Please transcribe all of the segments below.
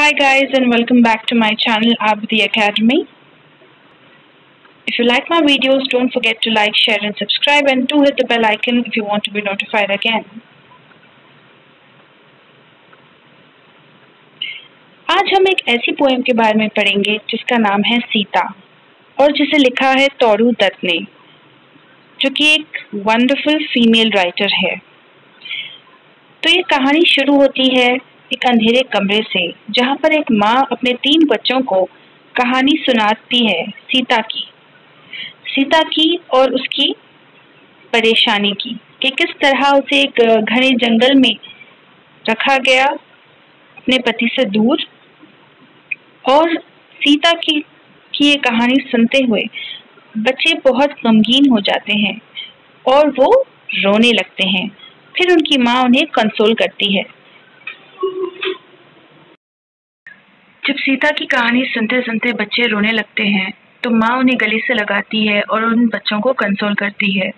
Hi guys and welcome back to my channel Abdi Academy. If you like my videos don't forget to like, share and subscribe and do hit the bell icon if you want to be notified again. आज हम एक ऐसी poem के बारे में पढ़ेंगे जिसका नाम है सीता और जिसे लिखा है तोरू दत्त ने जो कि एक वंडरफुल फीमेल राइटर है तो ये कहानी शुरू होती है एक अंधेरे कमरे से जहाँ पर एक माँ अपने तीन बच्चों को कहानी सुनाती है सीता की सीता की और उसकी परेशानी की कि किस तरह उसे एक घने जंगल में रखा गया अपने पति से दूर और सीता की की ये कहानी सुनते हुए बच्चे बहुत गमगीन हो जाते हैं और वो रोने लगते हैं फिर उनकी माँ उन्हें कंसोल करती है जब सीता की कहानी सुनते सुनते बच्चे रोने लगते हैं तो माँ उन्हें गले से लगाती है और उन बच्चों को कंसोल करती है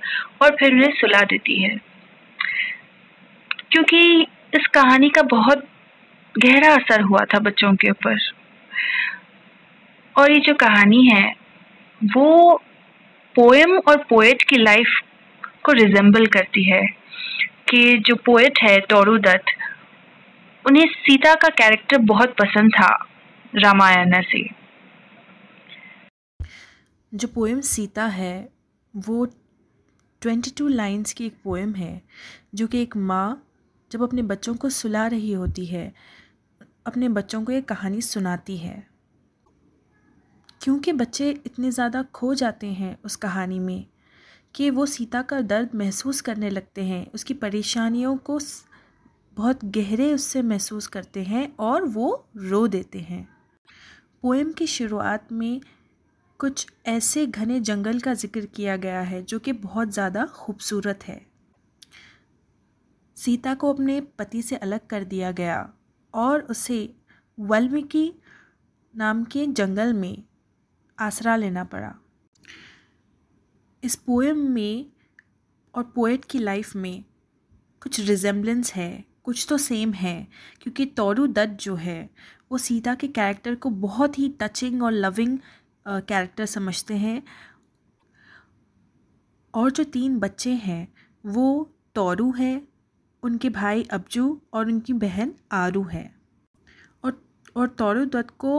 और फिर उन्हें सुला देती है क्योंकि इस कहानी का बहुत गहरा असर हुआ था बच्चों के ऊपर और ये जो कहानी है वो पोएम और पोएट की लाइफ को रिजेंबल करती है कि जो पोएट है टोरू दत्त उन्हें सीता का कैरेक्टर बहुत पसंद था रामायण सी जो पोएम सीता है वो ट्वेंटी टू लाइन्स की एक पोएम है जो कि एक माँ जब अपने बच्चों को सुला रही होती है अपने बच्चों को ये कहानी सुनाती है क्योंकि बच्चे इतने ज़्यादा खो जाते हैं उस कहानी में कि वो सीता का दर्द महसूस करने लगते हैं उसकी परेशानियों को बहुत गहरे उससे महसूस करते हैं और वो रो देते हैं पोएम की शुरुआत में कुछ ऐसे घने जंगल का जिक्र किया गया है जो कि बहुत ज़्यादा खूबसूरत है सीता को अपने पति से अलग कर दिया गया और उसे वाल्मीकि नाम के जंगल में आसरा लेना पड़ा इस पोएम में और पोएट की लाइफ में कुछ रिजेम्बलेंस है कुछ तो सेम है क्योंकि तोरू दत्त जो है वो सीता के कैरेक्टर को बहुत ही टचिंग और लविंग कैरेक्टर समझते हैं और जो तीन बच्चे हैं वो तोरू है उनके भाई अब्जू और उनकी बहन आरू है और और तोरू दत्त को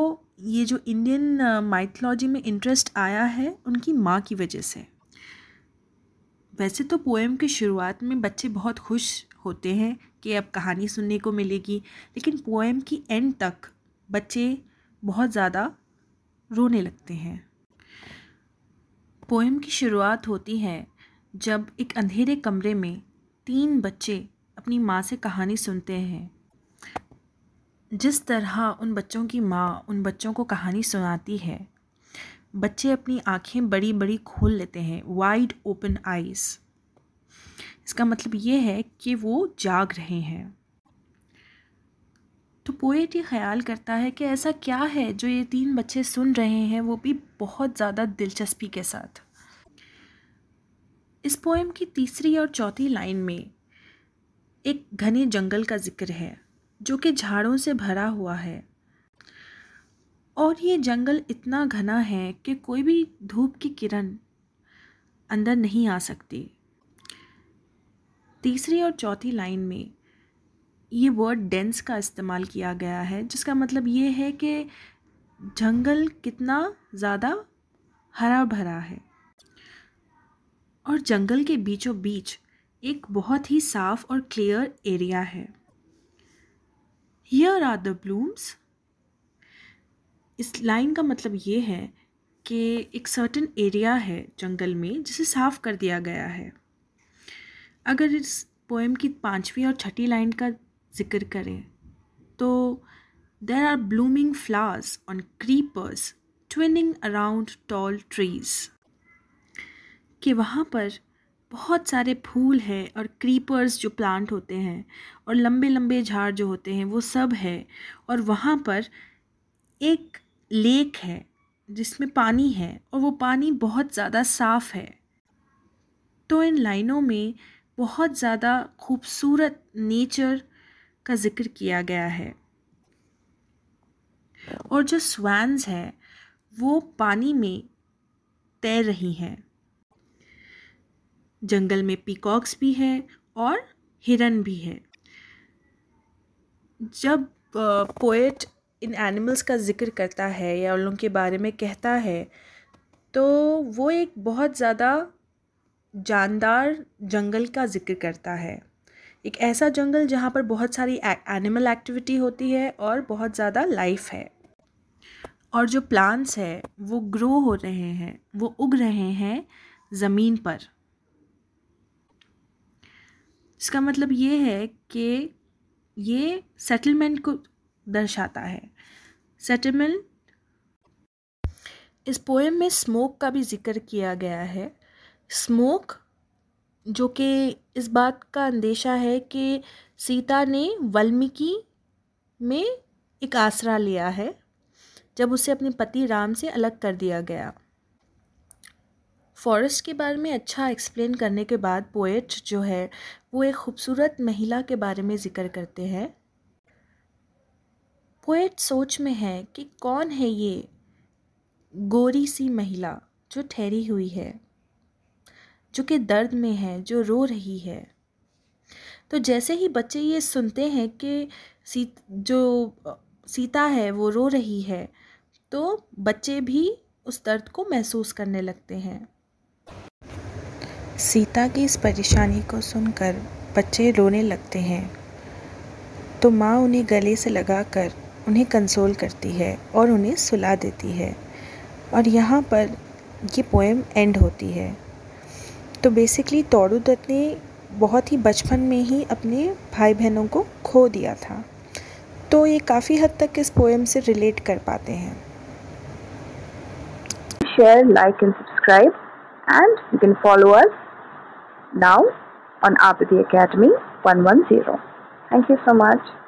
ये जो इंडियन माइथोलॉजी में इंटरेस्ट आया है उनकी माँ की वजह से वैसे तो पोएम की शुरुआत में बच्चे बहुत खुश होते हैं कि अब कहानी सुनने को मिलेगी लेकिन पोएम की एंड तक बच्चे बहुत ज़्यादा रोने लगते हैं पोएम की शुरुआत होती है जब एक अंधेरे कमरे में तीन बच्चे अपनी माँ से कहानी सुनते हैं जिस तरह उन बच्चों की माँ उन बच्चों को कहानी सुनाती है बच्चे अपनी आँखें बड़ी बड़ी खोल लेते हैं वाइड ओपन आइज़ इसका मतलब ये है कि वो जाग रहे हैं तो पोएट ये ख्याल करता है कि ऐसा क्या है जो ये तीन बच्चे सुन रहे हैं वो भी बहुत ज़्यादा दिलचस्पी के साथ इस पोएम की तीसरी और चौथी लाइन में एक घने जंगल का जिक्र है जो कि झाड़ों से भरा हुआ है और ये जंगल इतना घना है कि कोई भी धूप की किरण अंदर नहीं आ सकती तीसरी और चौथी लाइन में ये वर्ड डेंस का इस्तेमाल किया गया है जिसका मतलब ये है कि जंगल कितना ज़्यादा हरा भरा है और जंगल के बीचों बीच एक बहुत ही साफ और क्लियर एरिया है हियर आर द ब्लूम्स इस लाइन का मतलब ये है कि एक सर्टन एरिया है जंगल में जिसे साफ कर दिया गया है अगर इस पोएम की पाँचवीं और छठी लाइन का जिक्र करें तो there are blooming flowers on creepers twining around tall trees कि वहाँ पर बहुत सारे फूल हैं और क्रीपर्स जो प्लांट होते हैं और लंबे लंबे झाड़ जो होते हैं वो सब है और वहाँ पर एक लेक है जिसमें पानी है और वो पानी बहुत ज़्यादा साफ़ है तो इन लाइनों में बहुत ज़्यादा खूबसूरत नेचर का ज़िक्र किया गया है और जो स्वैंस हैं वो पानी में तैर रही हैं जंगल में पीकॉक्स भी हैं और हिरन भी है जब पोएट इन एनिमल्स का ज़िक्र करता है या उन लोगों के बारे में कहता है तो वो एक बहुत ज़्यादा जानदार जंगल का ज़िक्र करता है एक ऐसा जंगल जहाँ पर बहुत सारी एनिमल एक्टिविटी होती है और बहुत ज़्यादा लाइफ है और जो प्लांट्स है वो ग्रो हो रहे हैं वो उग रहे हैं ज़मीन पर इसका मतलब ये है कि ये सेटलमेंट को दर्शाता है सेटलमेंट इस पोएम में स्मोक का भी जिक्र किया गया है स्मोक जो कि इस बात का अंदेशा है कि सीता ने वाल्मीकि में एक आसरा लिया है जब उसे अपने पति राम से अलग कर दिया गया फॉरेस्ट के बारे में अच्छा एक्सप्लेन करने के बाद पोएट जो है वो एक खूबसूरत महिला के बारे में ज़िक्र करते हैं पोएट सोच में है कि कौन है ये गोरी सी महिला जो ठहरी हुई है जो कि दर्द में है जो रो रही है तो जैसे ही बच्चे ये सुनते हैं कि सीत जो सीता है वो रो रही है तो बच्चे भी उस दर्द को महसूस करने लगते हैं सीता की इस परेशानी को सुनकर बच्चे रोने लगते हैं तो माँ उन्हें गले से लगाकर उन्हें कंसोल करती है और उन्हें सुला देती है और यहाँ पर ये पोएम एंड होती है तो बेसिकली तोड़ू दत्त ने बहुत ही बचपन में ही अपने भाई बहनों को खो दिया था तो ये काफ़ी हद तक इस पोएम से रिलेट कर पाते हैं share like and subscribe and you can follow us now academy one one zero thank you so much